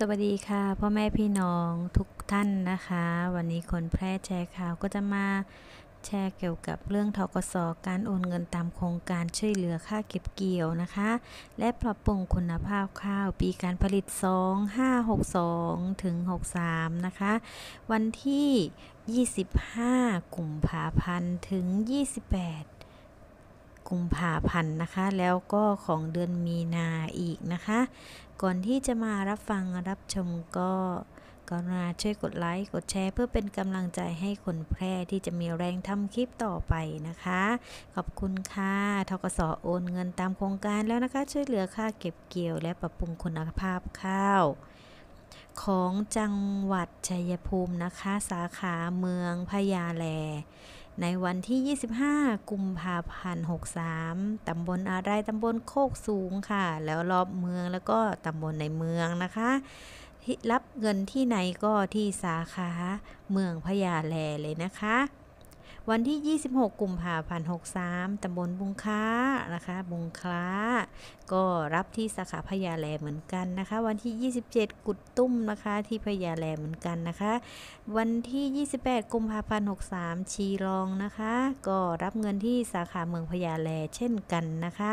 สวัสดีค่ะ พ่อแม่พี่น้องทุกท่านนะคะ วันนี้คนแพร่แชร์ข่าวก็จะมาแชร์เกี่ยวกับเรื่องทกศการ โอนเงินตามโครงการช่วยเหลือค่าเก็บเกี่ยวนะคะ และปรับปรุงคุณภาพข้าวปีการผลิต2562ถึง63นะคะ วันที่ 25กุมภาพันธ์ ถึง 28กุมภาพันธ์นะคะแล้วก็ของเดือนมีนาอีกนะคะ ก่อนที่จะมารับฟังรับชมก็กรุณาช่วยกดไลค์ กดแชร์เพื่อเป็นกำลังใจให้คนแพร่ที่จะมีแรงทำคลิปต่อไปนะคะขอบคุณค่ะทกสอโอนเงินตามโครงการแล้วนะคะ ช่วยเหลือค่าเก็บเกี่ยวและปรับปรุงคุณภาพข้าว ของจังหวัดชัยภูมินะคะ สาขาเมืองพญาแลในวันที่ 25กุมภาพันธ์63 ตำบลอะไรตำบลโคกสูงค่ะ แล้วรอบเมืองแล้วก็ตำบลในเมืองนะคะ รับเงินที่ไหนก็ที่สาขาเมืองพญาแลเลยนะคะวันที่ 26 กุมภาพันธ์63 ตำบลบุงค้านะคะ บุงคล้า ก็รับที่สาขาพญาแลเหมือนกันนะคะ วันที่ 27 กุดตุ้มนะคะ ที่พญาแลเหมือนกันนะคะ วันที่ 28 กุมภาพันธ์63 ชีรองนะคะ ก็รับเงินที่สาขาเมืองพญาแลเช่นกันนะคะ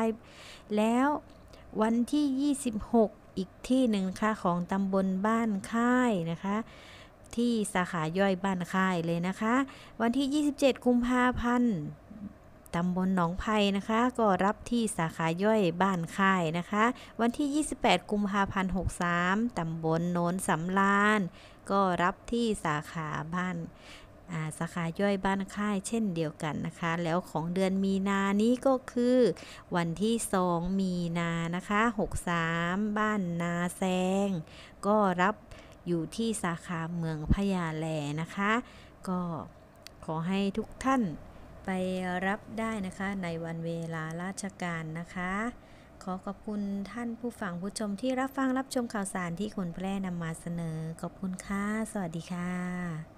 แล้ววันที่ 26 อีกที่หนึ่งค่ะของตำบลบ้านค่ายนะคะที่สาขาย่อยบ้านค่ายเลยนะคะ วันที่ 27 กุมภาพันธ์ตำบลหนองไผ่นะคะ ก็รับที่สาขาย่อยบ้านค่ายนะคะ วันที่ 28 กุมภาพันธ์63ตำบลโนนสำลาน ก็รับที่สาขา บ้านสาขาย่อยบ้านค่ายเช่นเดียวกันนะคะแล้วของเดือนมีนานี้ก็คือวันที่ 2 มีนานะคะ 63 บ้านนาแซงก็รับอยู่ที่สาขา เมืองพญาแลนะคะ ก็ขอให้ทุกท่านไปรับได้นะคะในวันเวลาราชการนะคะ ขอ ขอบคุณท่านผู้ฟังผู้ ชมที่รับฟังรับชมข่าวสารที่คุณแพร่นำมาเสนอ ขอบคุณค่ะ สวัสดีค่ะ